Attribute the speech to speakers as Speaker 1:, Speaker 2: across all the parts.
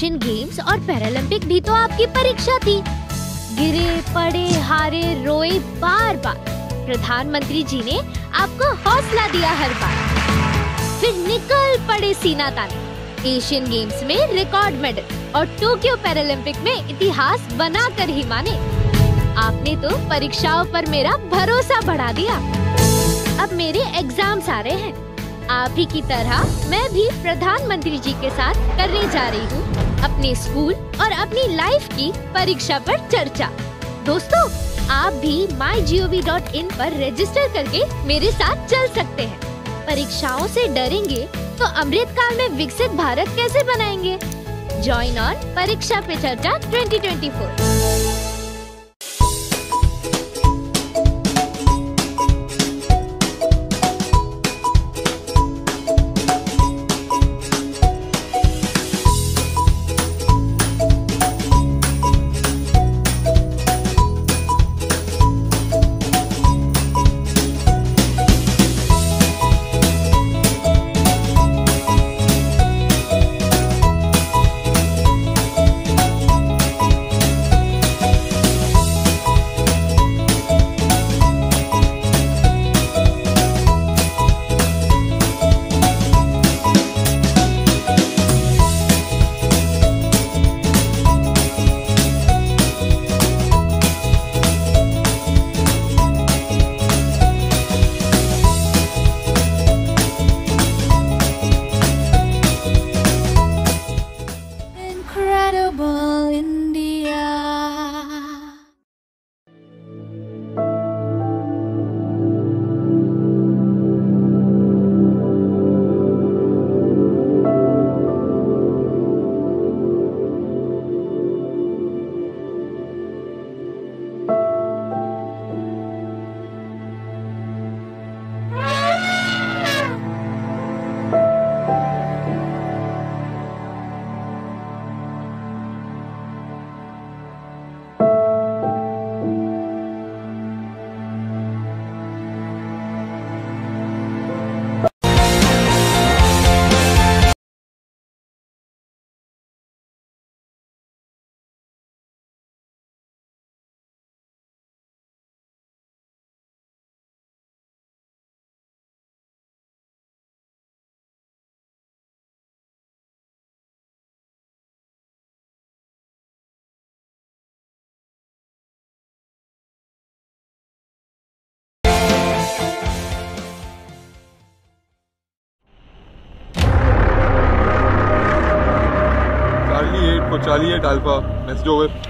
Speaker 1: Asian games और Paralympic भी तो आपकी परीक्षा थी गिरे पड़े हारे रोए बार बार प्रधानमंत्री जी ने आपको हौसला दिया हर बार फिर निकल पड़े सीना ताने एशियन गेम्स में रिकॉर्ड मेडल और टोक्यो पैरालंपिक में इतिहास बना कर ही माने आपने तो परीक्षाओं पर मेरा भरोसा बढ़ा दिया अब मेरे एग्जाम्स आ रहे हैं आप ही की तरह मैं भी प्रधानमंत्री जी के साथ करने जा रही हूँ अपने स्कूल और अपनी लाइफ की परीक्षा पर चर्चा दोस्तों आप भी माई जी ओ वी डॉट इन पर रजिस्टर करके मेरे साथ चल सकते हैं परीक्षाओं से डरेंगे तो अमृत काल में विकसित भारत कैसे बनाएंगे ज्वाइन ऑन परीक्षा पे चर्चा 2024
Speaker 2: चाली है टालपा मैसेज हो गए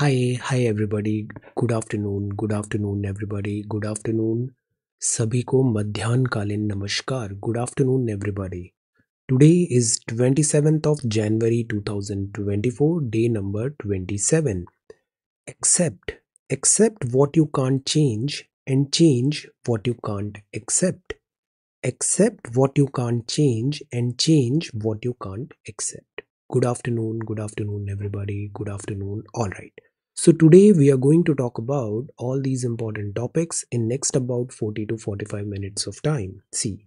Speaker 2: Hi, hi everybody. Good afternoon. Good afternoon, everybody. Good afternoon. Sabhi ko madhyan kalin namaskar. Good afternoon, everybody. Today is 27th of January 2024, day number 27. Accept. Accept what you can't change and change what you can't accept. Accept what you can't change and change what you can't accept good afternoon good afternoon everybody good afternoon all right so today we are going to talk about all these important topics in next about 40 to 45 minutes of time see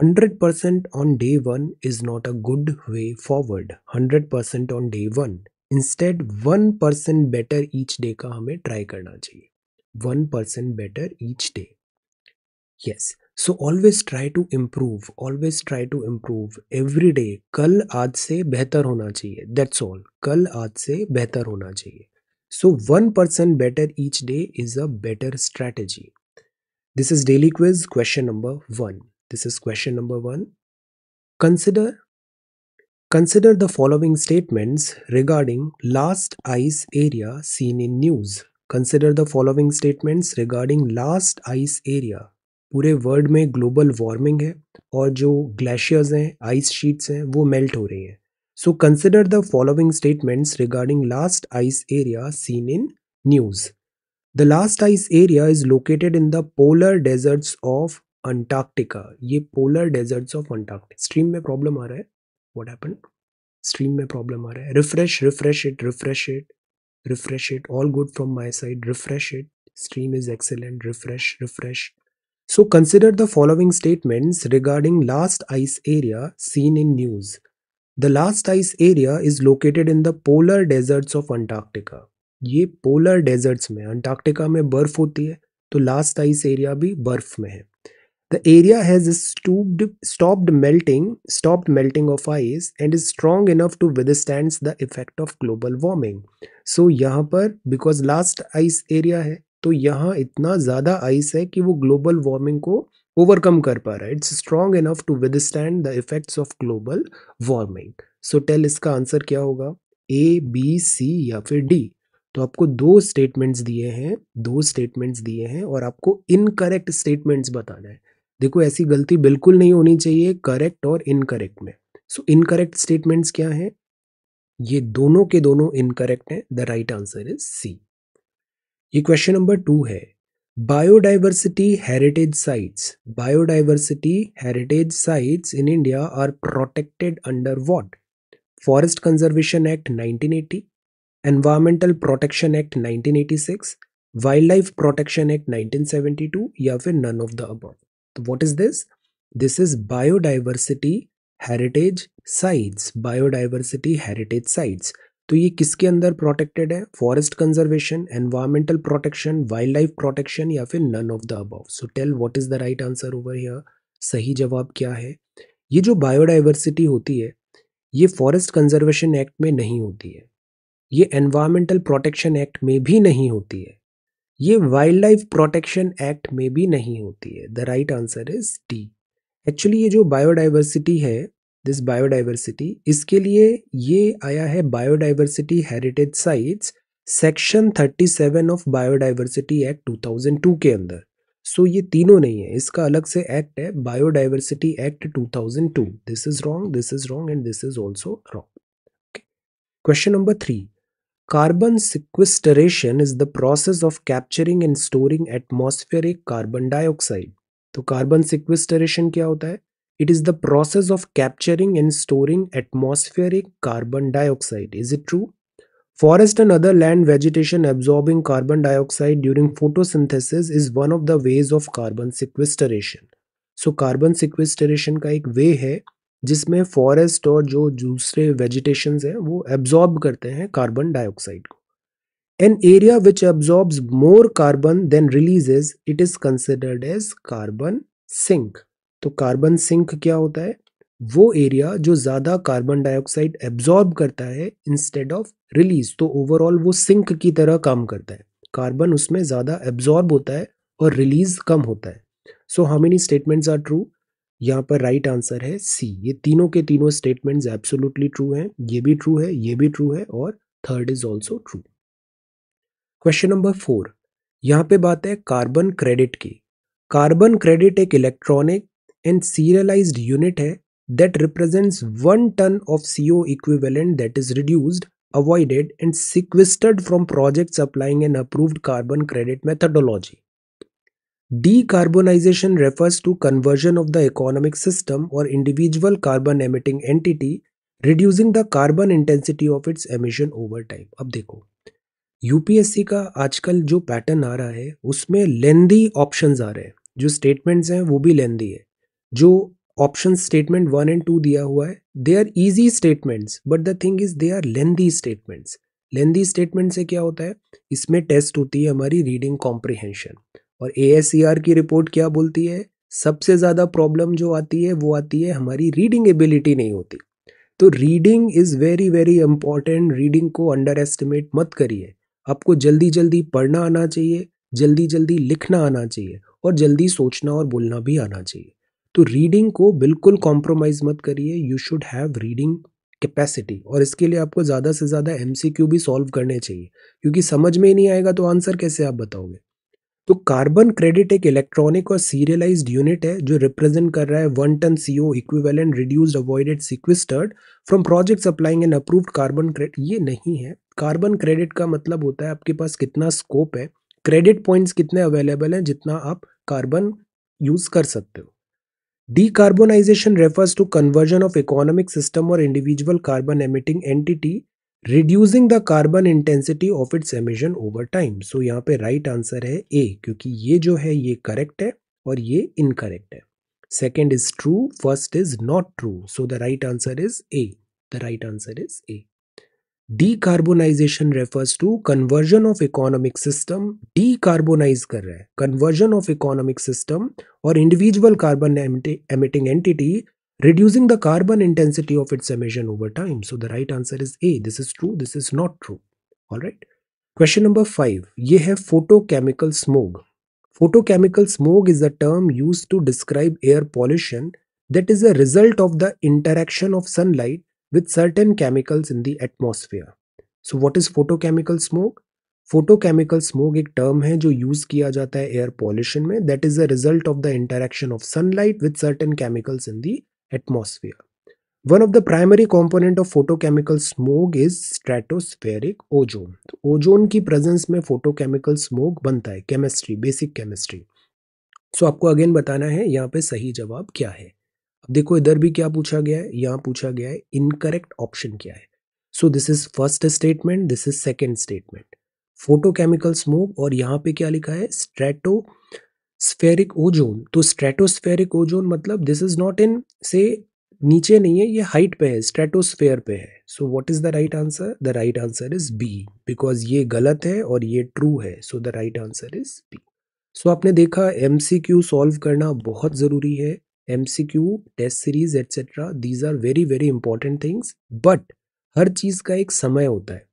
Speaker 2: 100% on day 1 is not a good way forward 100% on day 1 instead 1% better each day ka hame try karna 1% better each day yes so always try to improve always try to improve every day कल आज से बेहतर होना चाहिए that's all कल आज से बेहतर होना चाहिए so one percent better each day is a better strategy this is daily quiz question number one this is question number one consider Consider the following statements regarding last ice area seen in news. Consider the following statements regarding last ice area पूरे world में global warming है और जो glaciers हैं ice sheets हैं वो melt हो रही हैं so consider the following statements regarding last ice area seen in news the last ice area is located in the polar deserts of Antarctica ये polar deserts of Antarctica stream में problem आ रहा है what happen stream में problem आ रहा है refresh refresh it refresh it refresh it all good from my side refresh it stream is excellent refresh refresh So consider the following statements regarding last ice area seen in news. The last ice area is located in the polar deserts of Antarctica. ये polar deserts में Antarctica में बर्फ होती है तो last ice area भी बर्फ में है The area has stopped melting, stopped melting of ice and is strong enough to withstand the effect of global warming. So यहाँ पर because last ice area है तो यहाँ इतना ज़्यादा आइस है कि वो ग्लोबल वार्मिंग को ओवरकम कर पा रहा है it's strong enough to withstand the effects of global warming so tell इसका आंसर क्या होगा ए बी सी या फिर डी तो आपको दो स्टेटमेंट्स दिए हैं दो स्टेटमेंट्स दिए हैं और आपको इनकरेक्ट स्टेटमेंट्स बताना है देखो ऐसी गलती बिल्कुल नहीं होनी चाहिए करेक्ट और इनकरेक्ट में सो इनकरेक्ट स्टेटमेंट्स क्या हैं ये दोनों के दोनों इनकरेक्ट हैं the right answer is C ये क्वेश्चन नंबर टू है biodiversity heritage sites biodiversity heritage sites in India are protected under what forest conservation act 1980 environmental protection act 1986 wildlife protection act 1972 या फिर none of the अब तो what is this this is biodiversity heritage sites biodiversity heritage sites तो ये किसके अंदर protected है forest conservation environmental protection wildlife protection या फिर none of the above so tell what is the right answer over here सही जवाब क्या है ये जो बायोडाइवर्सिटी होती है ये फॉरेस्ट कंजर्वेशन एक्ट में नहीं होती है ये एनवायरमेंटल प्रोटेक्शन एक्ट में भी नहीं होती है ये वाइल्ड लाइफ प्रोटेक्शन एक्ट में भी नहीं होती है the right answer is D actually ये जो बायोडाइवर्सिटी है दिस बायोडाइवर्सिटी इसके लिए ये आया है biodiversity heritage sites section 37 of biodiversity act 2002 के अंदर सो so, ये तीनों नहीं है इसका अलग से एक्ट है biodiversity act 2002 this is wrong this is wrong and this is also wrong question number three carbon sequestration is the process of capturing and storing atmospheric carbon dioxide तो कार्बन सिक्विस्टरेशन क्या होता है It is the process of capturing and storing atmospheric carbon dioxide. Is it true? Forest and other land vegetation absorbing carbon dioxide during photosynthesis is one of the ways of carbon sequestration. So carbon sequestration का एक वे है जिसमें forest और जो दूसरे vegetation हैं वो absorb करते हैं कार्बन डाइऑक्साइड को an area which absorbs more carbon than releases it is considered as carbon sink तो कार्बन सिंक क्या होता है वो एरिया जो ज़्यादा कार्बन डाइऑक्साइड एब्जॉर्ब करता है इंस्टेड ऑफ रिलीज तो ओवरऑल वो सिंक की तरह काम करता है कार्बन उसमें ज़्यादा एब्जॉर्ब होता है और रिलीज कम होता है so how many statements are true यहाँ पर राइट right आंसर है सी ये तीनों के तीनों स्टेटमेंट्स एब्सोल्युटली ट्रू हैं ये भी ट्रू है ये भी ट्रू है और third is also true question number four यहाँ पे बात है कार्बन क्रेडिट की कार्बन क्रेडिट एक इलेक्ट्रॉनिक एंड सीरियलाइज यूनिट है that represents one tonne of CO equivalent that is reduced avoided and sequestered from project applying an approved carbon credit methodology decarbonisation refers to conversion of the economic system और individual carbon emitting entity reducing the carbon intensity of its emission over time अब देखो UPSC का आजकल जो pattern आ रहा है उसमें लेंदी option आ रहे हैं जो स्टेटमेंट्स हैं वो भी लेंदी है जो option statement one and two दिया हुआ है they are easy statements but the thing is they are lengthy statements lengthy statement से क्या होता है इसमें टेस्ट होती है हमारी रीडिंग कॉम्प्रिहेंशन और ए e की रिपोर्ट क्या बोलती है सबसे ज़्यादा प्रॉब्लम जो आती है वो आती है हमारी रीडिंग एबिलिटी नहीं होती तो reading is very very important reading को अंडर एस्टिमेट मत करिए आपको जल्दी जल्दी पढ़ना आना चाहिए जल्दी जल्दी लिखना आना चाहिए और जल्दी सोचना और बोलना भी आना चाहिए तो रीडिंग को बिल्कुल कॉम्प्रोमाइज़ मत करिए you should have reading capacity और इसके लिए आपको ज़्यादा से ज़्यादा एम भी सॉल्व करने चाहिए क्योंकि समझ में ही नहीं आएगा तो आंसर कैसे आप बताओगे तो कार्बन क्रेडिट एक इलेक्ट्रॉनिक और सीरियलाइज्ड यूनिट है जो रिप्रेजेंट कर रहा है one tonne C O equivalent reduced avoided sequestered from project supplying an approved carbon credit ये नहीं है कार्बन क्रेडिट का मतलब होता है आपके पास कितना स्कोप है क्रेडिट पॉइंट्स कितने अवेलेबल हैं जितना आप कार्बन यूज़ कर सकते हो Decarbonization refers to conversion of economic system or individual carbon emitting entity reducing the carbon intensity of its emission over time. So यहाँ पे right answer है A क्योंकि ये जो है ये correct है और ये incorrect है Second is true, first is not true. So the right answer is A. The right answer is A. decarbonization refers to conversion of economic system decarbonise कर रहा conversion of economic system system individual carbon emitting entity reducing the carbon intensity of its emission over time so the right answer is a this is true this is not true all right question number 5 you have photochemical smog photochemical smog is a term used to describe air pollution that is a result of the interaction of sunlight with certain chemicals in the atmosphere. So what is photochemical smoke? Photochemical smoke एक term है जो use किया जाता है air pollution में that is the result of the interaction of sunlight with certain chemicals in the atmosphere one of the primary component of photochemical smoke is stratospheric ozone तो ozone की presence में photochemical smoke बनता है chemistry basic chemistry सो आपको again बताना है यहाँ पे सही जवाब क्या है देखो इधर भी क्या पूछा गया है यहाँ पूछा गया है इनकरेक्ट ऑप्शन क्या है so this is first statement this is second statement photochemical smoke और यहाँ पे क्या लिखा है स्ट्रेटो स्फेरिक ओजोन तो स्ट्रेटोस्फेरिक ओजोन मतलब दिस इज नॉट इन से नीचे नहीं है ये हाइट पे है स्ट्रेटोस्फेयर पे है so what is the right answer the right answer is B because ये गलत है और ये ट्रू है so the right answer is B so आपने देखा एम सी क्यू सॉल्व करना बहुत ज़रूरी है MCQ test series etcetera these are very very important things but हर चीज़ का एक समय होता है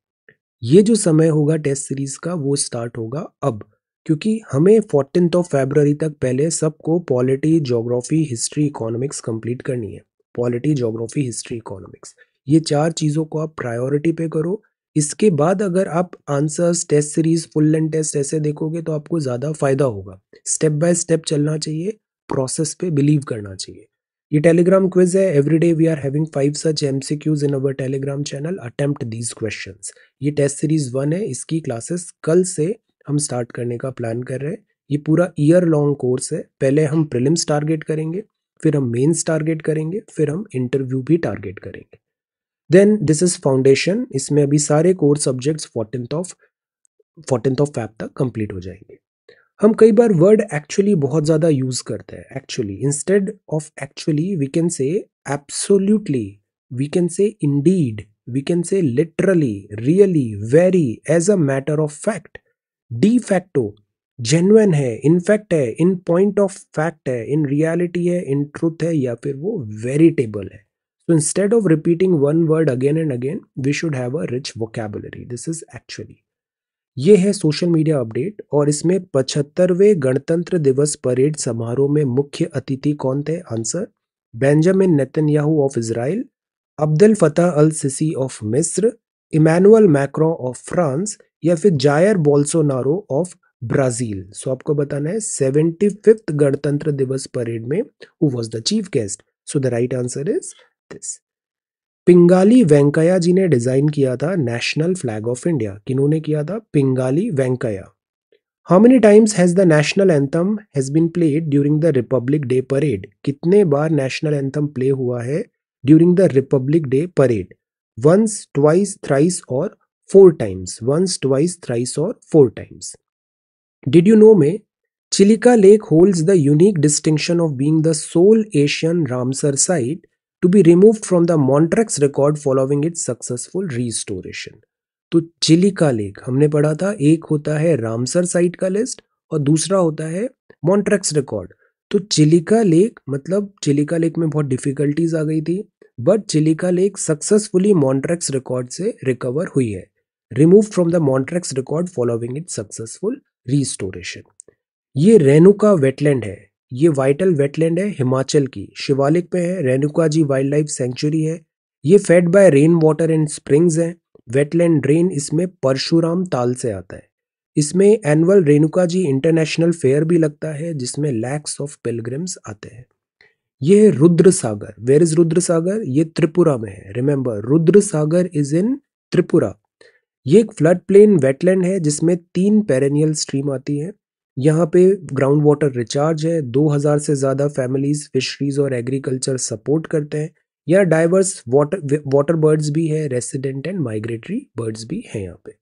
Speaker 2: ये जो समय होगा टेस्ट सीरीज का वो स्टार्ट होगा अब क्योंकि हमें फोर्टीन ऑफ फेबररी तक पहले सबको polity geography history economics complete करनी है पॉलिटी जोग्राफी हिस्ट्री इकोनॉमिक्स ये चार चीज़ों को आप प्रायोरिटी पे करो इसके बाद अगर आप answers test series full and test ऐसे देखोगे तो आपको ज़्यादा फायदा होगा स्टेप बाय स्टेप चलना चाहिए प्रोसेस पे बिलीव करना चाहिए ये टेलीग्राम क्विज है every day we are having five such M C Qs in our Telegram channel attempt these question ये टेस्ट सीरीज वन है इसकी क्लासेस कल से हम स्टार्ट करने का प्लान कर रहे हैं ये पूरा ईयर लॉन्ग कोर्स है पहले हम प्रिलिम्स टारगेट करेंगे फिर हम मेंस टारगेट करेंगे फिर हम इंटरव्यू भी टारगेट करेंगे देन दिस इज फाउंडेशन इसमें अभी सारे course subjects fourteen of fourteen of Feb तक कंप्लीट हो जाएंगे हम कई बार वर्ड एक्चुअली बहुत ज़्यादा यूज़ करते हैं actually instead of actually we can say absolutely we can say deed we can say literally really very as a matter of fact de facto genuine है इनफैक्ट है इन पॉइंट ऑफ फैक्ट है in reality है in truth है या फिर वो veritable है so instead of repeating one word again and again we should have a rich vocabulary this is actually ये है सोशल मीडिया अपडेट और इसमें पचहत्तरवें गणतंत्र दिवस परेड समारोह में मुख्य अतिथि कौन थे answer Benjamin Netanyahu of Israel Abdel Fattah al Sisi of मिस्र इमैनुअल मैक्रो ऑफ फ्रांस या फिर Jair Bolsonaro of Brazil so आपको बताना है सेवेंटी फिफ्थ गणतंत्र दिवस परेड में who was the chief guest so the right answer is this Pingali Venkaiah ji ने डिज़ाइन किया था नेशनल फ्लैग ऑफ इंडिया किन्होंने किया था Pingali Venkaiah how many times has the national anthem has been played during the Republic day parade कितने बार national anthem play हुआ है during the Republic day parade once twice thrice और four times once twice thrice और four times did you know में Chilika lake holds the unique distinction of being the sole Asian Ramsar site to be removed from the Montreux record following its successful restoration. तो Chilika lake हमने पढ़ा था एक होता है Ramsar site का list और दूसरा होता है मॉन्ट्रेक्स रिकॉर्ड तो चिलिका लेक मतलब चिलिका लेक में बहुत डिफिकल्टीज आ गई थी but Chilika lake successfully Montreux record से रिकवर हुई है remove from the Montreux record following it successful restoration ये रेनुका वेटलैंड है ये वाइटल वेटलैंड है हिमाचल की शिवालिक में है Renuka ji wild life sanctuary है ये fed by rain water and springs है वेटलैंड ड्रेन इसमें परशुराम ताल से आता है इसमें annual Renuka ji international fair भी लगता है जिसमें लैक्स ऑफ पिलग्रिम्स आते हैं ये है रुद्र सागर वेयर इज रुद्र सागर ये त्रिपुरा में है remember Rudra Sagar is in Tripura ये एक फ्लड प्लेन वेटलैंड है जिसमें तीन पेरेनियल स्ट्रीम आती है यहाँ पे ग्राउंड वाटर रिचार्ज है 2000 से ज़्यादा फैमिलीज फिशरीज और एग्रीकल्चर सपोर्ट करते हैं यहाँ डाइवर्स वाटर वाटर बर्ड्स भी है रेसिडेंट एंड माइग्रेटरी बर्ड्स भी हैं यहाँ पे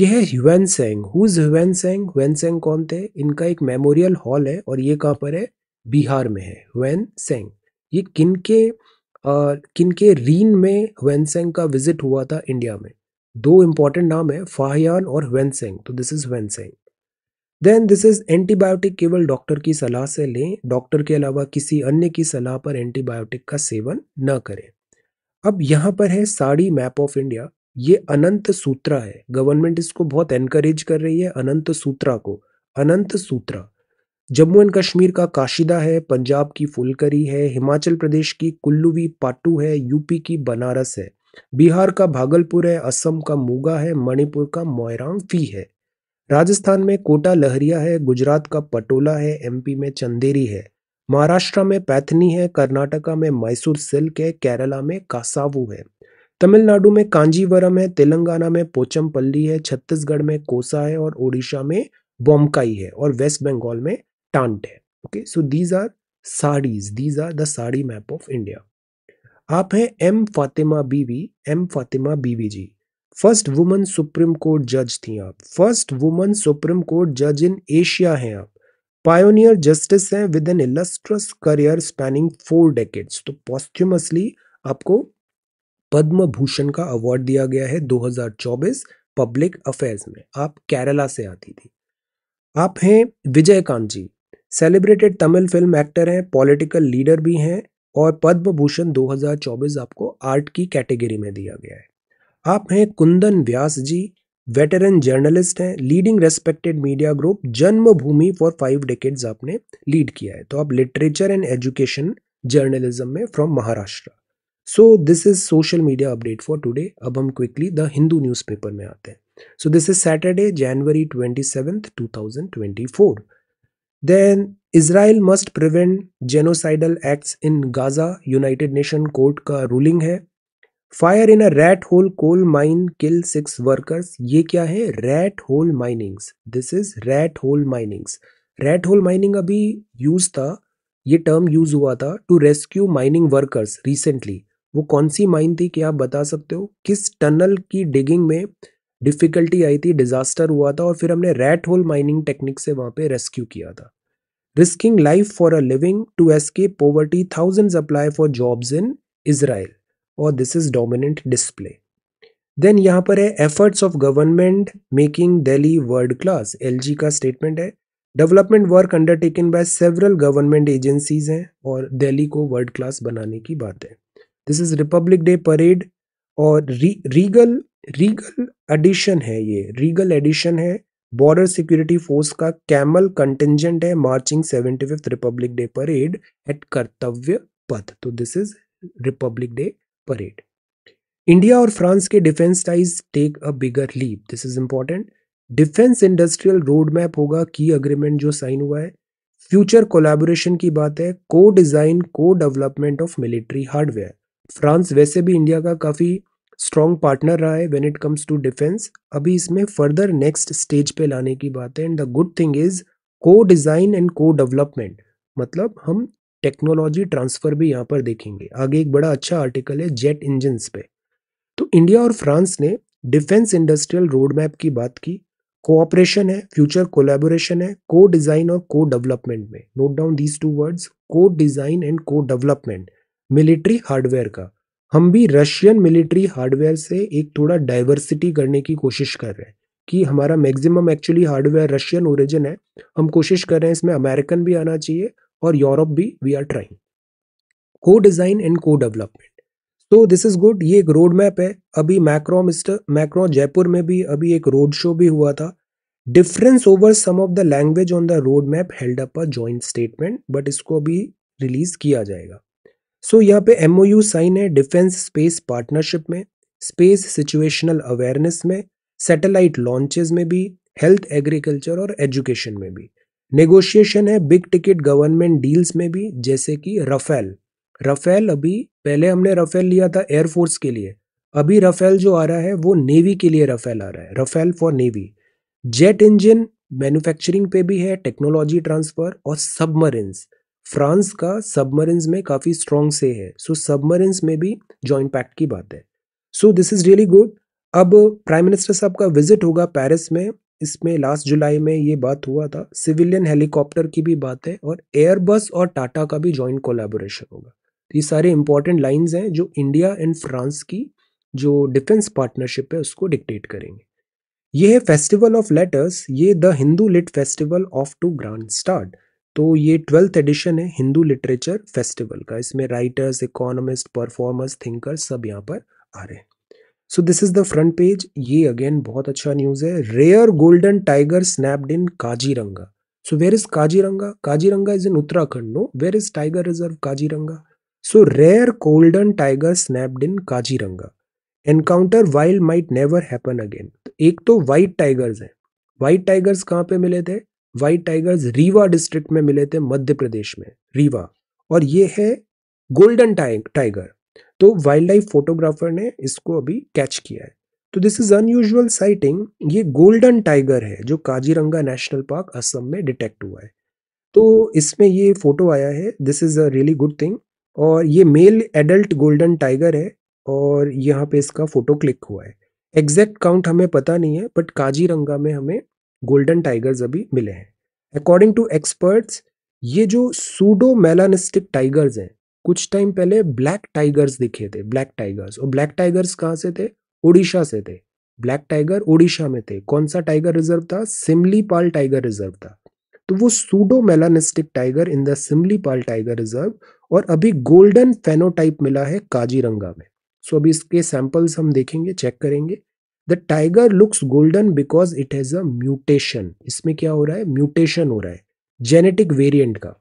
Speaker 2: यह है Hiuen Tsang who is Tsang Hiuen Tsang कौन थे इनका एक मेमोरियल हॉल है और ये कहाँ पर है बिहार में है ह्यून सेंग ये किन के आ, किन के रीन में ह्यून सेंग का विजिट हुआ था इंडिया में दो इम्पॉर्टेंट नाम है फाहयान और ह्यून सेंग तो this is Hiuen Tsang then this is antibiotic केवल डॉक्टर की सलाह से लें डॉक्टर के अलावा किसी अन्य की सलाह पर एंटीबायोटिक का सेवन न करें अब यहाँ पर है साड़ी मैप ऑफ इंडिया ये अनंत सूत्रा है गवर्नमेंट इसको बहुत एनकरेज कर रही है अनंत सूत्रा को अनंत सूत्रा जम्मू एंड कश्मीर का काशिदा है पंजाब की फुलकरी है हिमाचल प्रदेश की कुल्लूवी पाटू है यूपी की बनारस है बिहार का भागलपुर है असम का मूगा है मणिपुर का मोयरांग फी है राजस्थान में कोटा लहरिया है गुजरात का पटोला है एमपी में चंदेरी है महाराष्ट्र में पैथनी है कर्नाटका में मैसूर सिल्क है केरला में कासावू है तमिलनाडु में कांजीवरम है तेलंगाना में पोचमपल्ली है छत्तीसगढ़ में कोसा है और ओडिशा में बोमकाई है और वेस्ट बंगाल में टांट है okay so these are saris these are the sari map of India आप हैं M Fatima Bibi M Fatima Bibi ji first woman Supreme Court जज थी आप फर्स्ट वुमन सुप्रीम कोर्ट जज इन एशिया हैं आप पायोनियर जस्टिस हैं with an illustrious career spanning four decades तो पॉस्ट्यूमसली आपको पद्म भूषण का अवार्ड दिया गया है 2024 पब्लिक अफेयर्स में आप केरला से आती थी आप हैं Vijay ji celebrated Tamil film actor हैं पॉलिटिकल लीडर भी हैं और पद्म भूषण 2024 आपको आर्ट की कैटेगरी में दिया गया है आप हैं कुंदन व्यास जी वेटरन जर्नलिस्ट हैं leading respected media group Janmabhoomi for five decades आपने लीड किया है तो आप लिटरेचर एंड एजुकेशन जर्नलिज्म में from Maharashtra so this is social media update for today अब हम क्विकली द हिंदू न्यूज़पेपर में आते हैं so this is Saturday January twenty 2024. Then Israel must prevent genocidal acts in Gaza United Nation court का ruling है fire in a rat hole coal mine kill six workers ये क्या है rat hole minings this is rat hole minings rat hole mining अभी use था ये term use हुआ था to rescue mining workers recently वो कौन सी माइन थी क्या आप बता सकते हो किस टनल की डिगिंग में डिफ़िकल्टी आई थी डिज़ास्टर हुआ था और फिर हमने रैट होल माइनिंग टेक्निक से वहाँ पे रेस्क्यू किया था risking life for a living to escape poverty thousands apply for jobs in Israel और this is dominant display then यहाँ पर है efforts of government making Delhi world class LG का स्टेटमेंट है development work undertaken by several government agencies हैं और दिल्ली को world class बनाने की बात है this is Republic day parade और री, रीगल रीगल एडिशन है ये रीगल एडिशन है बॉर्डर सिक्योरिटी फोर्स का कैमल कंटेंजेंट है marching seventy Republic day parade at Kartavya Path तो this is Republic day parade India और फ्रांस के defence ties take a bigger leap this is important defence industrial road map होगा की agreement जो sign हुआ है फ्यूचर कोलैबोरेशन की बात है codesign codevelopment of military hardware France वैसे भी इंडिया का काफ़ी स्ट्रॉन्ग पार्टनर रहा है when it comes to defence अभी इसमें फर्दर नेक्स्ट स्टेज पे लाने की बात है and the good thing is codesign and codevelopment मतलब हम टेक्नोलॉजी ट्रांसफ़र भी यहाँ पर देखेंगे आगे एक बड़ा अच्छा आर्टिकल है जेट इंजिन पे तो इंडिया और फ्रांस ने डिफेंस इंडस्ट्रियल रोड मैप की बात की कोऑपरेशन है फ्यूचर कोलैबोरेशन है को डिज़ाइन और को डेवलपमेंट में note down these two words codesign and codevelopment military hardware का हम भी रशियन मिलिट्री हार्डवेयर से एक थोड़ा डाइवर्सिटी करने की कोशिश कर रहे हैं कि हमारा maximum actually hardware Russian origin है हम कोशिश कर रहे हैं इसमें अमेरिकन भी आना चाहिए और यूरोप भी we are trying codesign and codevelopment तो दिस इज़ गुड ये एक रोड मैप है अभी मैक्रो मिस्टर मैक्रो जयपुर में भी अभी एक रोड शो भी हुआ था difference over some of the language on the road map held up a joint statement but इसको अभी रिलीज किया जाएगा सो so, यहाँ पे एम साइन है डिफेंस स्पेस पार्टनरशिप में स्पेस सिचुएशनल अवेयरनेस में सैटेलाइट लॉन्चेस में भी हेल्थ एग्रीकल्चर और एजुकेशन में भी नेगोशिएशन है बिग टिकट गवर्नमेंट डील्स में भी जैसे कि रफेल रफेल अभी पहले हमने रफेल लिया था एयरफोर्स के लिए अभी रफेल जो आ रहा है वो नेवी के लिए रफेल आ रहा है Rafale for navy jet engine manufacturing पे भी है टेक्नोलॉजी ट्रांसफर और सबमरीन्स फ्रांस का सबमरीन्स में काफ़ी स्ट्रॉन्ग से है सो so, सबमरीन्स में भी जॉइंट पैक्ट की बात है so this is really good अब प्राइम मिनिस्टर साहब का विजिट होगा पेरिस में इसमें लास्ट जुलाई में ये बात हुआ था सिविलियन हेलीकॉप्टर की भी बात है और एयरबस और टाटा का भी जॉइंट कोलेबोरेशन होगा तो ये सारे इंपॉर्टेंट लाइंस हैं जो इंडिया एंड फ्रांस की जो डिफेंस पार्टनरशिप है उसको डिक्टेट करेंगे ये है फेस्टिवल ऑफ लेटर्स ये the Hindu lit festival off to grand start तो ये ट्वेल्थ एडिशन है हिंदू लिटरेचर फेस्टिवल का इसमें राइटर्स इकोनॉमिस्ट परफॉर्मर्स थिंकर्स सब यहाँ पर आ रहे हैं so this is the front page ये अगेन बहुत अच्छा न्यूज है rare golden tiger snapped in Kaziranga so where is Kaziranga Kaziranga is in Uttarakhand no where is tiger reserve Kaziranga so rare golden tiger snapped in Kaziranga encounter wild might never happen again एक तो white tigers हैं white tigers कहाँ पे मिले थे white tigers Rewa district में मिले थे मध्य प्रदेश में रीवा और ये है गोल्डन टाइगर तो वाइल्ड लाइफ फोटोग्राफर ने इसको अभी कैच किया है तो दिस इज अनयूजल साइटिंग ये गोल्डन टाइगर है जो काजीरंगा नेशनल पार्क असम में डिटेक्ट हुआ है तो इसमें ये फोटो आया है this is a really good thing और ये मेल एडल्ट गोल्डन टाइगर है और यहाँ पे इसका फ़ोटो क्लिक हुआ है एग्जैक्ट काउंट हमें पता नहीं है बट काजीरंगा में हमें गोल्डन टाइगर्स अभी मिले हैं अकॉर्डिंग टू एक्सपर्ट्स ये जो सूडो मेलानिस्टिक टाइगर्स हैं कुछ टाइम पहले ब्लैक टाइगर्स दिखे थे ब्लैक टाइगर्स और ब्लैक टाइगर्स कहाँ से थे उड़ीसा से थे ब्लैक टाइगर उड़ीसा में थे कौन सा टाइगर रिजर्व था सिमलीपाल टाइगर रिजर्व था तो वो pseudo melanistic tiger in the Similipal tiger reserve और अभी गोल्डन फेनोटाइप मिला है काजीरंगा में सो अभी इसके सैंपल्स हम देखेंगे चेक करेंगे the tiger looks golden because it has a mutation इसमें क्या हो रहा है म्यूटेशन हो रहा है जेनेटिक वेरियंट का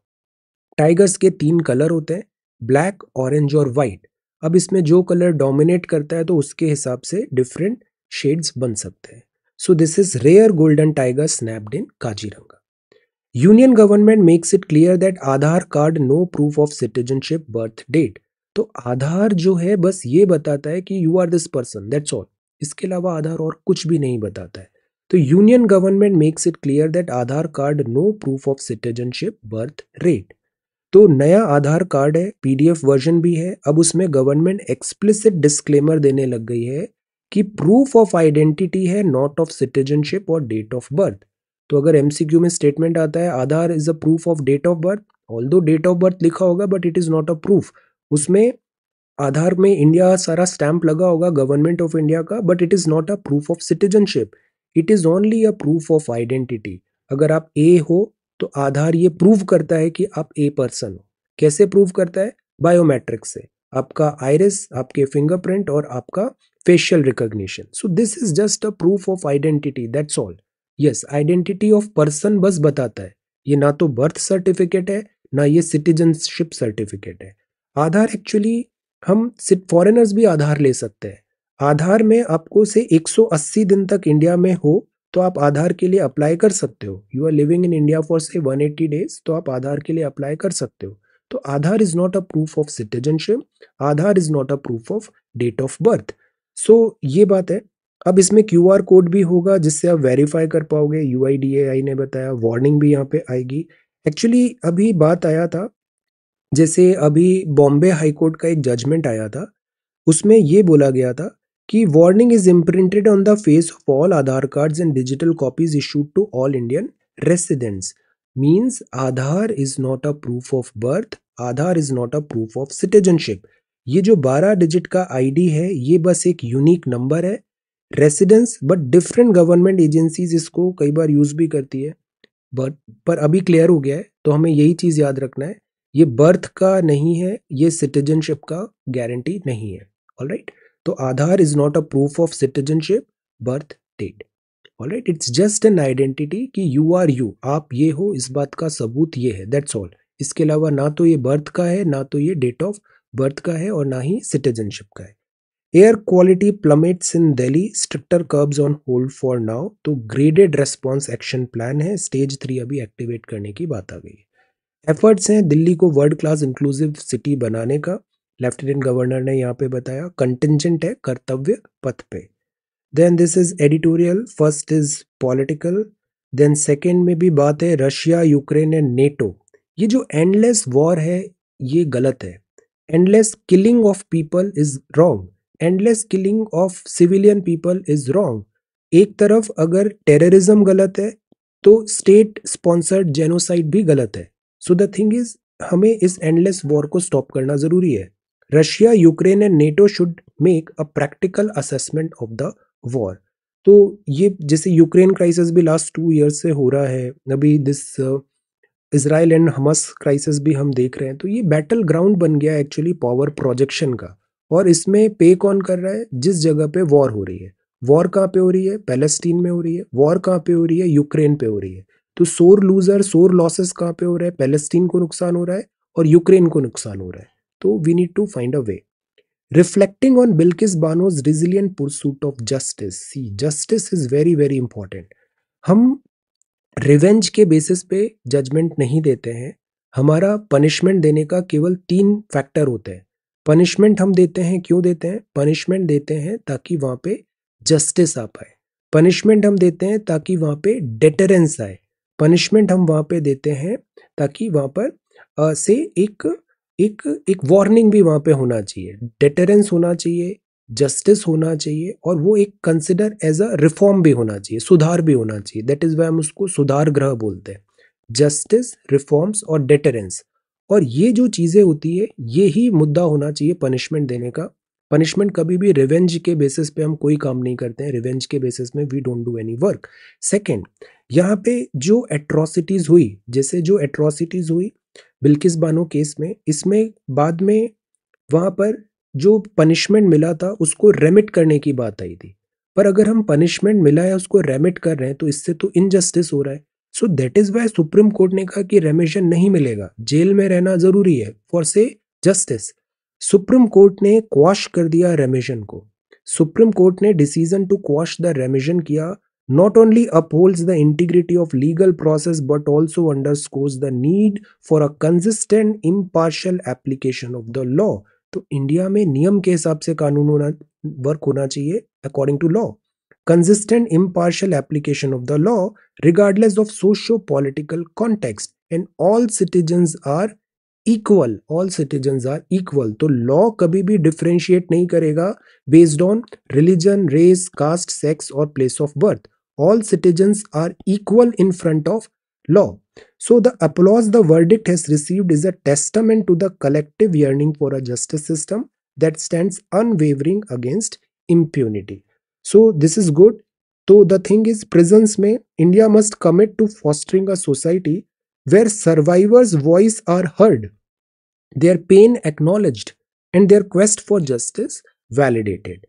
Speaker 2: टाइगर्स के तीन कलर होते हैं ब्लैक ऑरेंज और वाइट अब इसमें जो कलर डोमिनेट करता है तो उसके हिसाब से डिफरेंट शेड्स बन सकते हैं so this is rare golden tiger snapped in Kaziranga union government makes it clear that Aadhaar card no proof of citizenship birth date तो आधार जो है बस ये बताता है कि you are this person that's all इसके अलावा आधार और कुछ भी नहीं बताता है तो union government makes it clear that Aadhaar card no proof of citizenship birth rate तो नया आधार कार्ड है पीडीएफ वर्जन भी है अब उसमें गवर्नमेंट एक्सप्लिसिट डिस्क्लेमर देने लग गई है कि प्रूफ ऑफ आइडेंटिटी है नॉट ऑफ सिटीजनशिप और डेट ऑफ बर्थ तो अगर एमसीक्यू में स्टेटमेंट आता है Aadhaar is a proof of date of birth although date of birth लिखा होगा but it is not a proof उसमें आधार में इंडिया सारा स्टैंप लगा होगा गवर्नमेंट ऑफ इंडिया का but it is not a proof of citizenship it is only a proof of identity अगर आप ए हो तो आधार ये प्रूव करता है कि आप ए पर्सन हो कैसे प्रूव करता है बायोमेट्रिक से आपका आयरस आपके फिंगरप्रिंट और आपका facial recognition so this is just a proof of identity that's all yes identity of person बस बताता है ये ना तो बर्थ सर्टिफिकेट है ना ये सिटीजनशिप सर्टिफिकेट है आधार एक्चुअली हम फॉरेनर्स भी आधार ले सकते हैं आधार में आपको से 180 दिन तक इंडिया में हो तो आप आधार के लिए अप्लाई कर सकते हो you are living in India for say 180 days तो आप आधार के लिए अप्लाई कर सकते हो तो Aadhaar is not a proof of citizenship Aadhaar is not a proof of date of birth so ये बात है अब इसमें क्यू आर कोड भी होगा जिससे आप वेरीफाई कर पाओगे यू ने बताया वार्निंग भी यहाँ पे आएगी एक्चुअली अभी बात आया था जैसे अभी बॉम्बे हाईकोर्ट का एक जजमेंट आया था उसमें ये बोला गया था कि warning is imprinted on the face of all Aadhaar card and digital copies issued to all Indian residents means Aadhaar is not a proof of birth Aadhaar is not a proof of citizenship ये जो 12 डिजिट का ID है ये बस एक unique number है residence but different government agencies इसको कई बार यूज़ भी करती है बट पर अभी क्लियर हो गया है तो हमें यही चीज़ याद रखना है ये बर्थ का नहीं है ये सिटीजनशिप का गारंटी नहीं है ऑल राइट right? तो Aadhaar is not a proof of citizenship birth date all right it's just an identity कि यू आर यू आप ये हो इस बात का सबूत ये है दैट्स ऑल इसके अलावा ना तो ये बर्थ का है ना तो ये डेट ऑफ बर्थ का है और ना ही सिटीजनशिप का है air quality plummets in Delhi stricter curbs on hold for now तो ग्रेडेड रेस्पॉन्स एक्शन प्लान है स्टेज थ्री अभी एक्टिवेट करने की बात आ गई एफर्ट्स हैं दिल्ली को वर्ल्ड क्लास इंक्लूसिव सिटी बनाने का लेफ्टिनेंट गवर्नर ने यहाँ पे बताया कंटिजेंट है कर्तव्य पथ पे then this is editorial first is political then second में भी बात है रशिया यूक्रेन एंड नेटो ये जो एंडलेस वॉर है ये गलत है endless killing of people is wrong endless killing of civilian people is wrong एक तरफ अगर टेररिज्म गलत है तो स्टेट स्पॉन्सर्ड जेनोसाइड भी गलत है सो द थिंग इज हमें इस एंडलेस वॉर को स्टॉप करना ज़रूरी है Russia Ukraine and NATO should make a practical assessment of the war तो ये जैसे यूक्रेन क्राइसिस भी लास्ट टू ईयर्स से हो रहा है अभी this uh, Israel and Hamas crisis भी हम देख रहे हैं तो ये बैटल ग्राउंड बन गया एक्चुअली पावर प्रोजेक्शन का और इसमें पे कौन कर रहा है जिस जगह पे वॉर हो रही है वॉर कहाँ पे हो रही है पैलेस्टीन में हो रही है वॉर कहाँ पे हो रही है यूक्रेन पे हो रही है तो सोर लूजर सोर लॉसेस कहाँ पे हो रहा है पैलेस्टीन को नुकसान हो रहा है और यूक्रेन को नुकसान हो रहा है तो we need to find a way reflecting on Bilkis Bano's resilient pursuit of justice see justice is very very important हम रिवेंज के बेसिस पे जजमेंट नहीं देते हैं हमारा पनिशमेंट देने का केवल तीन फैक्टर होते हैं पनिशमेंट हम देते हैं क्यों देते हैं पनिशमेंट देते हैं ताकि वहाँ पे जस्टिस आ पाए पनिशमेंट हम देते हैं ताकि वहाँ पे डेटरेंस आए पनिशमेंट हम वहाँ पे देते हैं ताकि वहाँ पर आ, से एक एक एक वार्निंग भी वहाँ पे होना चाहिए डेटरेंस होना चाहिए जस्टिस होना चाहिए और वो एक कंसिडर एज अ रिफॉर्म भी होना चाहिए सुधार भी होना चाहिए दैट इज़ वाई हम उसको सुधार ग्रह बोलते हैं जस्टिस रिफॉर्म्स और डेटरेंस और ये जो चीज़ें होती है ये ही मुद्दा होना चाहिए पनिशमेंट देने का पनिशमेंट कभी भी रिवेंज के बेसिस पे हम कोई काम नहीं करते हैं रिवेंज के बेसिस में we don't do any work second यहाँ पे जो एट्रॉसिटीज़ हुई जैसे जो एट्रॉसिटीज़ हुई बिल्किस बानो केस में इसमें बाद में वहाँ पर जो पनिशमेंट मिला था उसको रेमिट करने की बात आई थी पर अगर हम पनिशमेंट मिला है उसको रेमिट कर रहे हैं तो इससे तो इनजस्टिस हो रहा है so that is why supreme court ने कहा कि रेमिशन नहीं मिलेगा जेल में रहना ज़रूरी है for say justice supreme court ने क्वाश कर दिया रेमिशन को सुप्रीम कोर्ट ने decision to quash the remission किया not only upholds the integrity of legal process but also underscores the need for a consistent impartial application of the law तो India में नियम के हिसाब से कानून होना वर्क होना चाहिए according to law consistent impartial application of the law regardless of socio political context and all citizens are equal all citizens are equal तो लॉ कभी भी डिफ्रेंशिएट नहीं करेगा based on religion race caste sex और place of birth all citizens are equal in front of law. So the applause the verdict has received is a testament to the collective yearning for a justice system that stands unwavering against impunity. So this is good. So the thing is prisons may India must commit to fostering a society where survivors' voice are heard, their pain acknowledged and their quest for justice validated.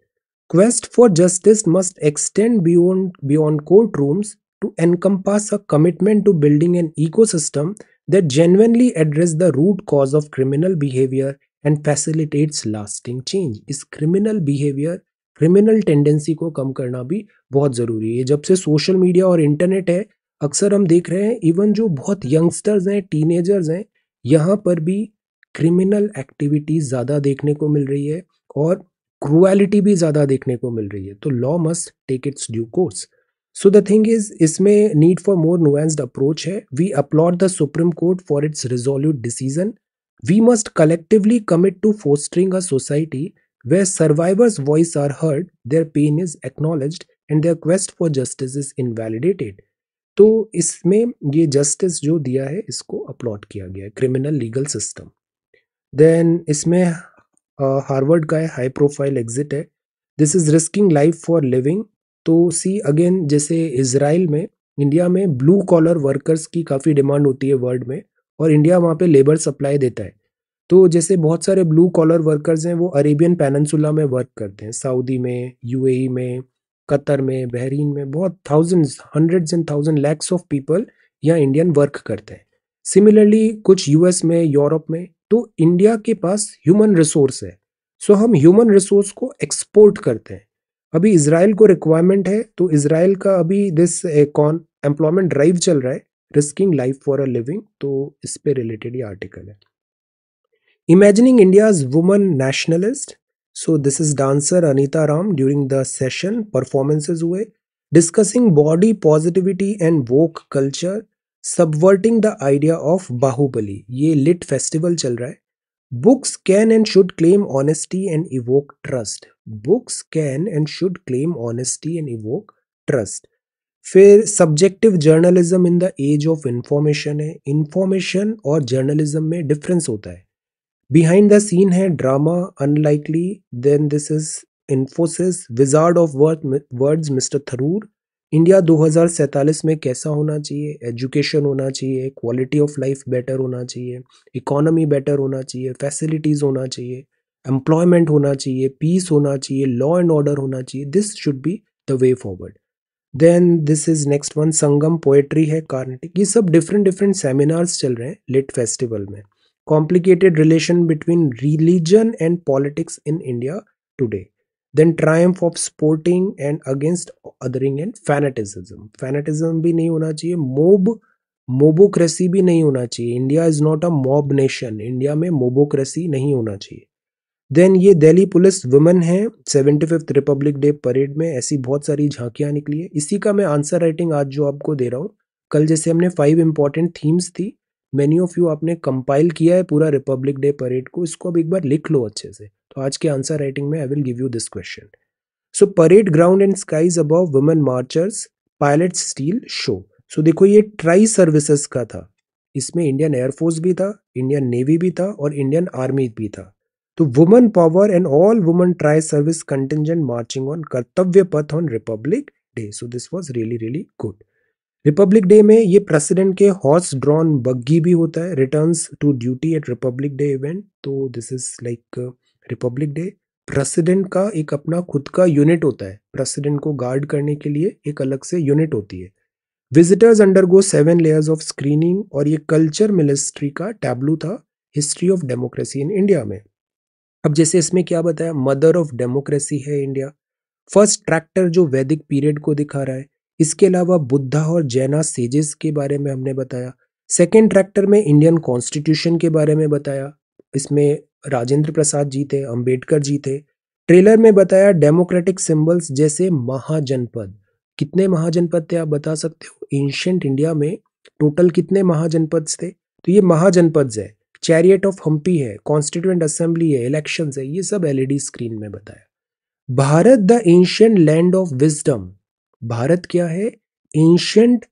Speaker 2: Quest for justice must extend beyond, beyond courtrooms to encompass a commitment to building an ecosystem that genuinely address the root cause of criminal behavior and facilitates lasting change इस criminal behavior criminal tendency को कम करना भी बहुत ज़रूरी है जब से social media और इंटरनेट है अक्सर हम देख रहे हैं इवन जो बहुत यंगस्टर्स हैं टीनेजर्स हैं यहाँ पर भी क्रिमिनल एक्टिविटीज़ ज़्यादा देखने को मिल रही है और क्रुएलिटी भी ज़्यादा देखने को मिल रही है तो law must take its due course so the thing is इसमें need for more nuanced approach है we uphold the supreme court for its resolute decision we must collectively commit to fostering a society where survivors' voice are heard, their pain is acknowledged, and their quest for justice is invalidated. तो इसमें ये justice जो दिया है इसको अपलॉट किया गया है क्रिमिनल लीगल सिस्टम देन इसमें हार्वर्ड का है हाई प्रोफाइल एग्जिट है this is risking life for living तो सी अगेन जैसे इसराइल में इंडिया में ब्लू कॉलर वर्कर्स की काफ़ी डिमांड होती है वर्ल्ड में और इंडिया वहाँ पे लेबर सप्लाई देता है तो जैसे बहुत सारे ब्लू कॉलर वर्कर्स हैं वो अरेबियन पेननसुला में वर्क करते हैं सऊदी में यूएई e में कतर में बहरीन में बहुत thousands hundreds and thousand lakhs of people यहाँ इंडियन वर्क करते हैं सिमिलरली कुछ यूएस में यूरोप में तो इंडिया के पास ह्यूमन रिसोर्स है सो हम ह्यूमन रिसोर्स को एक्सपोर्ट करते हैं अभी इसराइल को रिक्वायरमेंट है तो इसराइल का अभी दिस कॉन एम्प्लॉयमेंट ड्राइव चल रहा है risking life for a living तो इस पर रिलेटेड ये आर्टिकल है imagining India's woman nationalist so this is dancer Anita Ram during the session performances हुए discussing body positivity and woke culture subverting the idea of Baahubali ये लिट फेस्टिवल चल रहा है books can and should claim honesty and evoke trust books can and should claim honesty and evoke trust फिर subjective journalism in the age of information है information और journalism में difference होता है बिहाइंड द सीन है drama unlikely then this is Infosys wizard of word words mister Tharoor India दो में कैसा होना चाहिए एजुकेशन होना चाहिए क्वालिटी ऑफ लाइफ बेटर होना चाहिए इकोनॉमी बेटर होना चाहिए फैसिलिटीज़ होना चाहिए एम्प्लॉयमेंट होना चाहिए पीस होना चाहिए लॉ एंड ऑर्डर होना चाहिए this should be the way forward then this is next one Sangam poetry है कार्नेटिक ये सब डिफरेंट डिफरेंट सेमिनार्स चल रहे हैं लिट फेस्टिवल में complicated relation between religion and politics in India today then triumph of sporting and against othering and fanaticism fanaticism भी नहीं होना चाहिए मोब मोबोक्रेसी भी नहीं होना चाहिए India is not a mob nation India में मोबोक्रेसी नहीं होना चाहिए देन ये दिल्ली पुलिस वुमेन है seventy fifth Republic day parade में ऐसी बहुत सारी झांकियां निकली है इसी का मैं आंसर राइटिंग आज जो आपको दे रहा हूँ कल जैसे हमने फाइव इंपॉर्टेंट थीम्स थी मेनी ऑफ यू आपने कंपाइल किया है पूरा रिपब्लिक डे परेड को इसको अब एक बार लिख लो अच्छे से तो आज के आंसर राइटिंग में I will give you this question so parade ground and skies above women marchers pilot steel show so देखो ये ट्राई सर्विसेज का था इसमें इंडियन एयरफोर्स भी था इंडियन नेवी भी था और इंडियन आर्मी भी था तो woman power and all woman tri service contingent marching on Kartavya Path on republic day so this was really really good republic day में ये प्रेसिडेंट के हॉर्स ड्रॉन बग्गी भी होता है returns to duty at republic day event तो this is like republic day president का एक अपना खुद का यूनिट होता है प्रेसिडेंट को गार्ड करने के लिए एक अलग से यूनिट होती है visitors undergo seven layers of screening और ये कल्चर मिनिस्ट्री का टैबलू था history of democracy in India में अब जैसे इसमें क्या बताया मदर ऑफ डेमोक्रेसी है इंडिया फर्स्ट ट्रैक्टर जो वैदिक पीरियड को दिखा रहा है इसके अलावा बुद्धा और जैना सेजेस के बारे में हमने बताया सेकेंड ट्रैक्टर में इंडियन कॉन्स्टिट्यूशन के बारे में बताया इसमें राजेंद्र प्रसाद जी थे अम्बेडकर जी थे ट्रेलर में बताया डेमोक्रेटिक सिंबल्स जैसे महाजनपद कितने महाजनपद थे आप बता सकते हो एंशंट इंडिया में टोटल कितने महाजनपद थे तो ये महाजनपद है चैरियट ऑफ हम्पी है कॉन्स्टिट्यूंट असेंबली है इलेक्शन है ये सब एलईडी स्क्रीन में बताया Bharat the ancient land of wisdom Bharat क्या है एंशियंट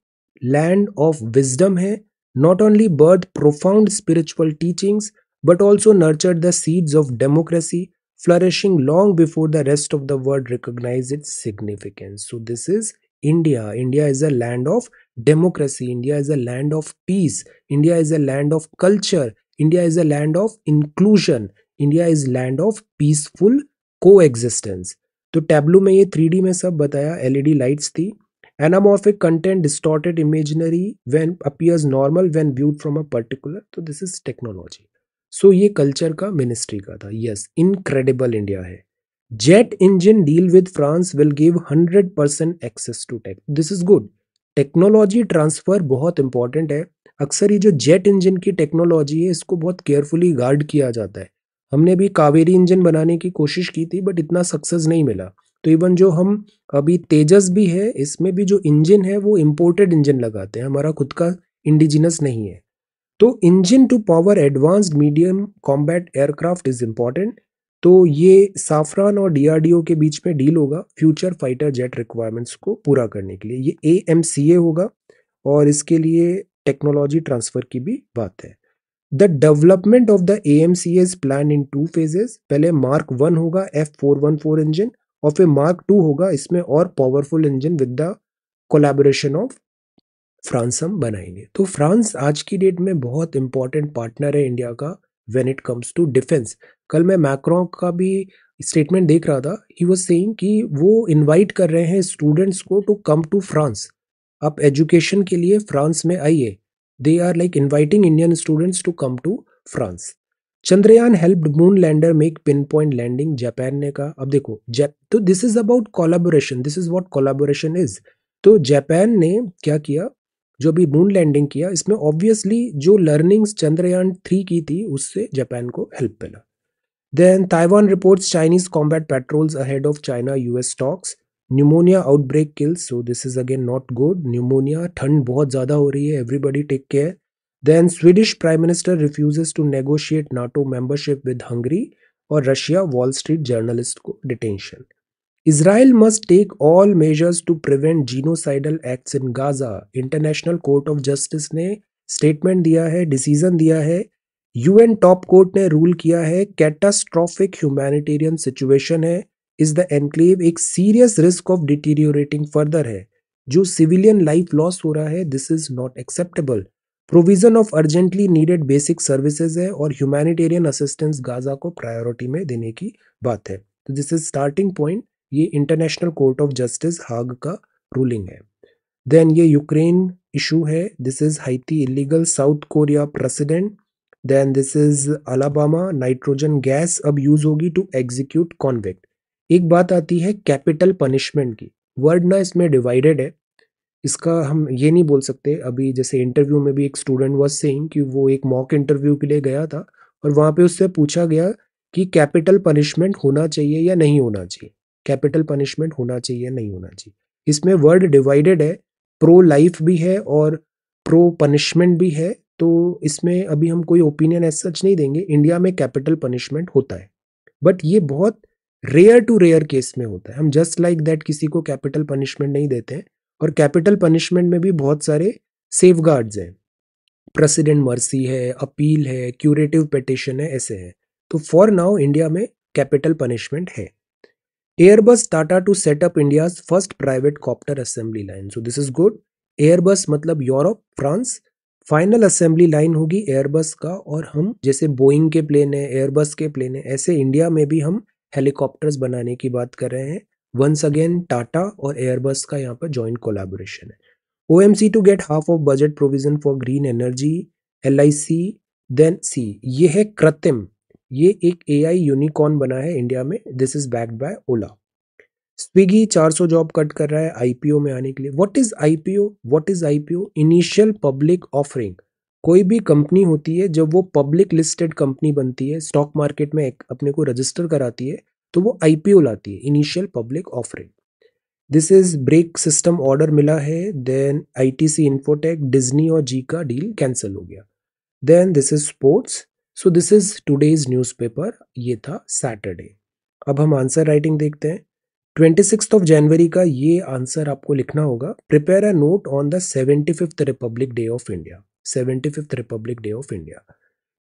Speaker 2: लैंड ऑफ विजडम है not only birth profound spiritual teachings but also nurtured the seeds of democracy, flourishing long before the rest of the world recognized its significance. So, this is India. India is a land of democracy. India is a land of peace. India is a land of culture. India is a land of inclusion. India is land of peaceful coexistence तो tableau में ये three में सब बताया LED lights थी Anamorphic content distorted imaginary when appears normal when viewed from a particular. तो this is technology. सो ये culture का मिनिस्ट्री का था यस इनक्रेडिबल इंडिया है jet engine deal with France will give hundred percent access to tech this is good technology transfer बहुत important है अक्सर ये जो जेट इंजन की टेक्नोलॉजी है इसको बहुत केयरफुली गार्ड किया जाता है हमने भी कावेरी इंजन बनाने की कोशिश की थी बट इतना सक्सेस नहीं मिला तो इवन जो हम अभी तेजस भी है इसमें भी जो इंजन है वो इम्पोर्टेड इंजन लगाते हैं हमारा खुद का इंडिजिनस नहीं है तो engine two power advanced medium combat aircraft is important तो ये साफरान और डीआरडीओ के बीच में डील होगा फ्यूचर फाइटर जेट रिक्वायरमेंट्स को पूरा करने के लिए ये ए होगा और इसके लिए टेक्नोलॉजी ट्रांसफ़र की भी बात है the development of the A M C is plan in two phases पहले मार्क वन होगा F four one four engine और फिर मार्क टू होगा इसमें और powerful engine with the collaboration of France हम बनाएंगे तो फ्रांस आज की डेट में बहुत इंपॉर्टेंट पार्टनर है इंडिया का when it comes to defence कल मैं मैक्रो का भी स्टेटमेंट देख रहा था ही वॉज सेइंग कि वो इनवाइट कर रहे हैं स्टूडेंट्स को टू कम टू फ्रांस आप एजुकेशन के लिए फ्रांस में आइए they are like inviting Indian students to come to France Chandrayaan helped moon lander make pinpoint landing Japan ने कहा अब देखो जैप तो this is about collaboration this is what collaboration is तो जापान ने क्या किया जो अभी मून लैंडिंग किया इसमें ऑब्वियसली जो लर्निंग्स चंद्रयान थ्री की थी उससे जापान को हेल्प मिला then Taiwan reports Chinese combat patrols ahead of China US stocks pneumonia outbreak kills so this is again not good pneumonia ठंड बहुत ज़्यादा हो रही है everybody take care then Swedish prime minister refuses to negotiate NATO membership with Hungary और Russia Wall Street journalist को detention Israel must take all measures to prevent genocidal acts in Gaza. International court of justice ने statement दिया है decision दिया है UN top court ने rule किया है कैटास्ट्रॉफिक ह्यूमैनिटेरियन सिचुएशन है इज द एनक्लेव एक serious risk of deteriorating further है जो सिविलियन लाइफ लॉस हो रहा है this is not acceptable provision of urgently needed basic services है और ह्यूमैनिटेरियन असिस्टेंस गाजा को प्रायोरिटी में देने की बात है तो दिस इज स्टार्टिंग पॉइंट ये international court of justice Hague का रूलिंग है देन ये यूक्रेन इशू है this is Haiti illegal South Korea president then this is Alabama nitrogen gas अब यूज होगी टू एग्जीक्यूट कॉन्वेक्ट एक बात आती है कैपिटल पनिशमेंट की वर्ड ना इसमें डिवाइडेड है इसका हम ये नहीं बोल सकते अभी जैसे इंटरव्यू में भी एक स्टूडेंट वॉज सेइंग कि वो एक मॉक इंटरव्यू के लिए गया था और वहाँ पे उससे पूछा गया कि कैपिटल पनिशमेंट होना चाहिए या नहीं होना चाहिए कैपिटल पनिशमेंट होना चाहिए नहीं होना चाहिए इसमें वर्ड डिवाइडेड है प्रो लाइफ भी है और प्रो पनिशमेंट भी है तो इसमें अभी हम कोई ओपिनियन एज सच नहीं देंगे इंडिया में कैपिटल पनिशमेंट होता है बट ये बहुत रेयर टू रेयर केस में होता है हम जस्ट लाइक दैट किसी को कैपिटल पनिशमेंट नहीं देते हैं और कैपिटल पनिशमेंट में भी बहुत सारे सेफ हैं प्रेसिडेंट मर्सी है अपील है क्यूरेटिव पटिशन है ऐसे हैं तो फॉर नाउ इंडिया में कैपिटल पनिशमेंट है Airbus Tata to set up India's first private copter assembly line. So this is good. Airbus मतलब Europe France final assembly line होगी एयरबस का और हम जैसे बोइंग के प्लेन है एयरबस के प्लेन है ऐसे इंडिया में भी हम हेलीकॉप्टर्स बनाने की बात कर रहे हैं वंस अगेन टाटा और एयरबस का यहाँ पर जॉइंट कोलाबोरेशन है O M C to get half of budget provision for green energy L I C then C ये है कृत्रिम ये एक एआई यूनिकॉर्न बना है इंडिया में this is backed by Ola Swiggy 400 job cut कर रहा है आईपीओ में आने के लिए what is IPO what is IPO initial public offering कोई भी कंपनी होती है जब वो पब्लिक लिस्टेड कंपनी बनती है स्टॉक मार्केट में अपने को रजिस्टर कराती है तो वो आईपीओ लाती है initial public offering this is brake system order मिला है देन आईटीसी इंफोटेक डिज्नी और जी का डील कैंसिल हो गया then this is sports so this is today's newspaper ये था सैटरडे अब हम आंसर राइटिंग देखते हैं ट्वेंटी सिक्स ऑफ जनवरी का ये आंसर आपको लिखना होगा prepare a note on the seventy fifth Republic Day of India seventy fifth Republic Day of India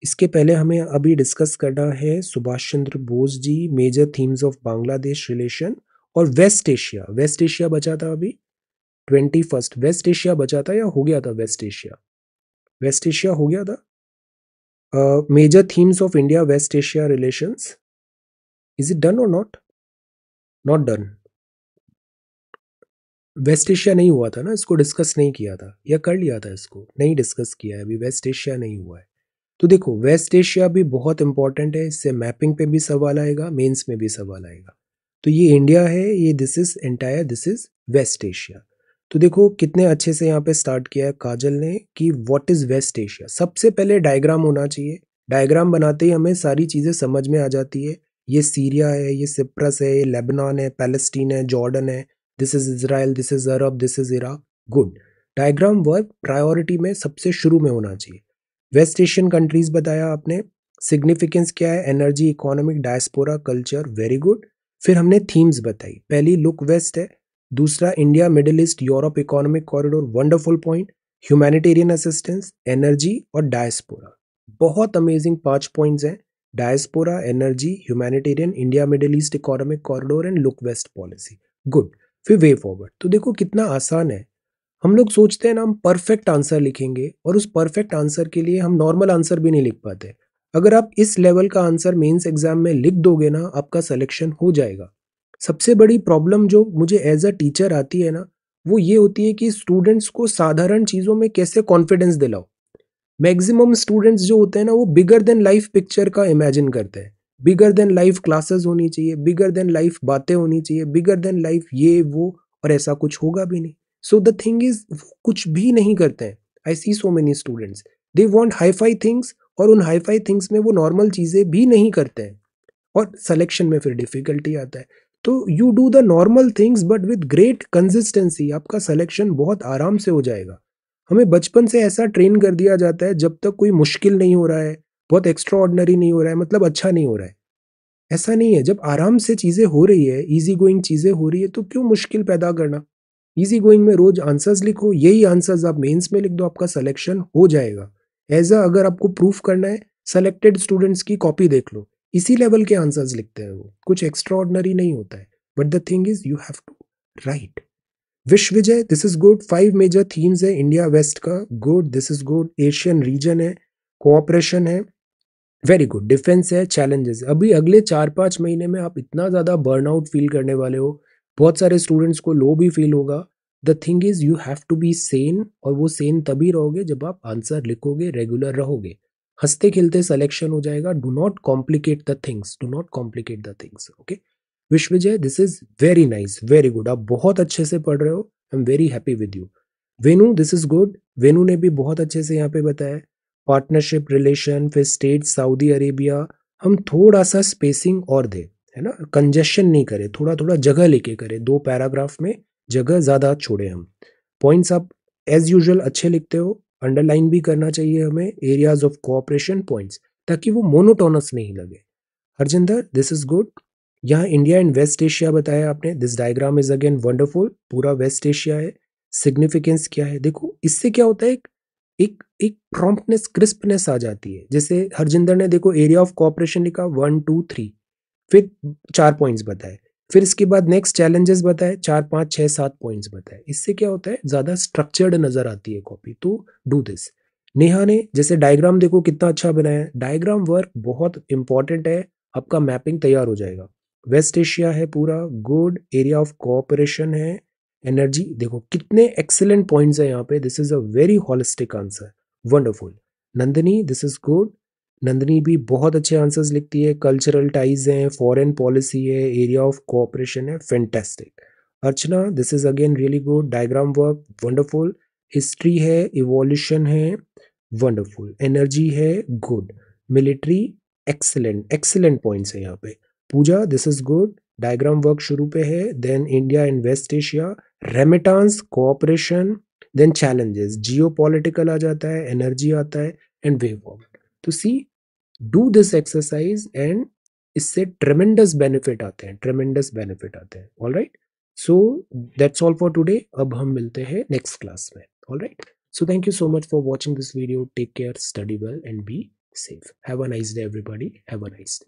Speaker 2: इसके पहले हमें अभी डिस्कस करना है Subhash Chandra Bose ji major themes of Bangladesh relation और वेस्ट एशिया वेस्ट एशिया बचा था अभी ट्वेंटी फर्स्ट वेस्ट एशिया बचा था या हो गया था वेस्ट एशिया वेस्ट एशिया हो गया था major themes of India West Asia Asia is it done or not not done West Asia नहीं हुआ था ना इसको डिस्कस नहीं किया था या कर लिया था इसको नहीं डिस्कस किया है अभी वेस्ट एशिया नहीं हुआ है तो देखो वेस्ट एशिया भी बहुत इंपॉर्टेंट है इससे मैपिंग पे भी सवाल आएगा मेंस में भी सवाल आएगा तो ये इंडिया है ये this is entire this is West Asia तो देखो कितने अच्छे से यहाँ पे स्टार्ट किया है काजल ने कि व्हाट इज़ वेस्ट एशिया सबसे पहले डायग्राम होना चाहिए डायग्राम बनाते ही हमें सारी चीज़ें समझ में आ जाती है ये सीरिया है ये सिप्रस है ये लेबनान है पैलेस्टीन है जॉर्डन है this is Israel this is Arab this is Iraq good diagram work priority में सबसे शुरू में होना चाहिए वेस्ट एशियन कंट्रीज़ बताया आपने सिग्निफिकेंस क्या है energy economic diaspora culture very good फिर हमने थीम्स बताई पहली लुक वेस्ट है दूसरा India Middle East Europe economic corridor wonderful point humanitarian assistance energy और डायस्पोरा बहुत अमेजिंग पांच पॉइंट्स हैं diaspora energy humanitarian India Middle East economic corridor and look west policy good फिर वे फॉरवर्ड तो देखो कितना आसान है हम लोग सोचते हैं ना हम परफेक्ट आंसर लिखेंगे और उस परफेक्ट आंसर के लिए हम नॉर्मल आंसर भी नहीं लिख पाते अगर आप इस लेवल का आंसर मेंस एग्जाम में लिख दोगे ना आपका सिलेक्शन हो जाएगा सबसे बड़ी प्रॉब्लम जो मुझे एज अ टीचर आती है ना वो ये होती है कि स्टूडेंट्स को साधारण चीज़ों में कैसे कॉन्फिडेंस दिलाओ मैक्सिमम स्टूडेंट्स जो होते हैं ना वो बिगर देन लाइफ पिक्चर का इमेजिन करते हैं बिगर देन लाइफ क्लासेस होनी चाहिए बिगर देन लाइफ बातें होनी चाहिए बिगर देन लाइफ ये वो और ऐसा कुछ होगा भी नहीं सो द थिंग इज कुछ भी नहीं करते हैं I see so many students they want hi fi things और उन हाई फाई थिंग्स में वो नॉर्मल चीज़ें भी नहीं करते हैं और सेलेक्शन में फिर डिफ़िकल्टी आता है तो you do the normal things but with great consistency आपका सिलेक्शन बहुत आराम से हो जाएगा हमें बचपन से ऐसा ट्रेन कर दिया जाता है जब तक कोई मुश्किल नहीं हो रहा है बहुत एक्स्ट्रा ऑर्डनरी नहीं हो रहा है मतलब अच्छा नहीं हो रहा है ऐसा नहीं है जब आराम से चीज़ें हो रही है ईजी गोइंग चीज़ें हो रही है तो क्यों मुश्किल पैदा करना ईजी गोइंग में रोज आंसर्स लिखो यही आंसर्स आप मेंस में लिख दो आपका सिलेक्शन हो जाएगा एज अ अगर आपको प्रूफ करना है सेलेक्टेड स्टूडेंट्स की कॉपी देख लो इसी लेवल के आंसर्स लिखते हैं वो कुछ एक्स्ट्रॉर्डनरी नहीं होता है but the thing is you have to write Vishwa Vijay this is good five major themes है इंडिया वेस्ट का good this is good Asian region है कोऑपरेशन है वेरी गुड डिफेंस है चैलेंजेस अभी अगले चार पाँच महीने में आप इतना ज़्यादा बर्नआउट फील करने वाले हो बहुत सारे स्टूडेंट्स को लो भी फील होगा the thing is you have to be sane और वो सेन तभी रहोगे जब आप आंसर लिखोगे रेगुलर रहोगे हंसते खेलते सिलेक्शन हो जाएगा do not complicate the things do not complicate the things okay Vishwajay this is very nice very good आप बहुत अच्छे से पढ़ रहे हो I am very happy with you Venu this is good Venu ने भी बहुत अच्छे से यहाँ पे बताया पार्टनरशिप रिलेशन फिर स्टेट सऊदी अरेबिया हम थोड़ा सा स्पेसिंग और दे है ना कंजेशन नहीं करें थोड़ा थोड़ा जगह लेके करें दो पैराग्राफ में जगह ज़्यादा छोड़े हम पॉइंट्स आप एज यूजल अच्छे लिखते हो अंडरलाइन भी करना चाहिए हमें एरियाज ऑफ कोऑपरेशन पॉइंट्स ताकि वो मोनोटोनस नहीं लगे हरजिंदर दिस इज गुड यहाँ इंडिया एंड वेस्ट एशिया बताया आपने this diagram is again wonderful पूरा वेस्ट एशिया है सिग्निफिकेंस क्या है देखो इससे क्या होता है एक एक प्रॉम्प्टनेस क्रिस्पनेस आ जाती है जैसे हरजिंदर ने देखो एरिया ऑफ कॉपरेशन लिखा वन टू थ्री फिर चार पॉइंट्स बताए फिर इसके बाद नेक्स्ट चैलेंजेस बताए चार पांच छह सात पॉइंट्स बताए इससे क्या होता है ज़्यादा स्ट्रक्चर्ड नज़र आती है कॉपी तो डू दिस नेहा ने जैसे डायग्राम देखो कितना अच्छा बनाया है डायग्राम वर्क बहुत इंपॉर्टेंट है आपका मैपिंग तैयार हो जाएगा वेस्ट एशिया है पूरा गुड एरिया ऑफ कोऑपरेशन है एनर्जी देखो कितने एक्सेलेंट पॉइंट्स है यहाँ पे this is a very holistic answer wonderful Nandini this is good Nandini भी बहुत अच्छे आंसर्स लिखती है कल्चरल टाइज हैं फॉरेन पॉलिसी है एरिया ऑफ कोऑपरेशन है fantastic Archana this is again really good diagram work wonderful history है इवोल्यूशन है वंडरफुल एनर्जी है good military excellent excellent points है यहाँ पे पूजा this is good diagram work शुरू पे है then India and West Asia remittance cooperation then challenges जियो आ जाता है एनर्जी आता है एंड वेव तो सी do this exercise and it's a tremendous benefit आते हैं tremendous benefit आते हैं all right so that's all for today अब हम मिलते हैं next class में all right so thank you so much for watching this video take care study well and be safe have a nice day everybody have a nice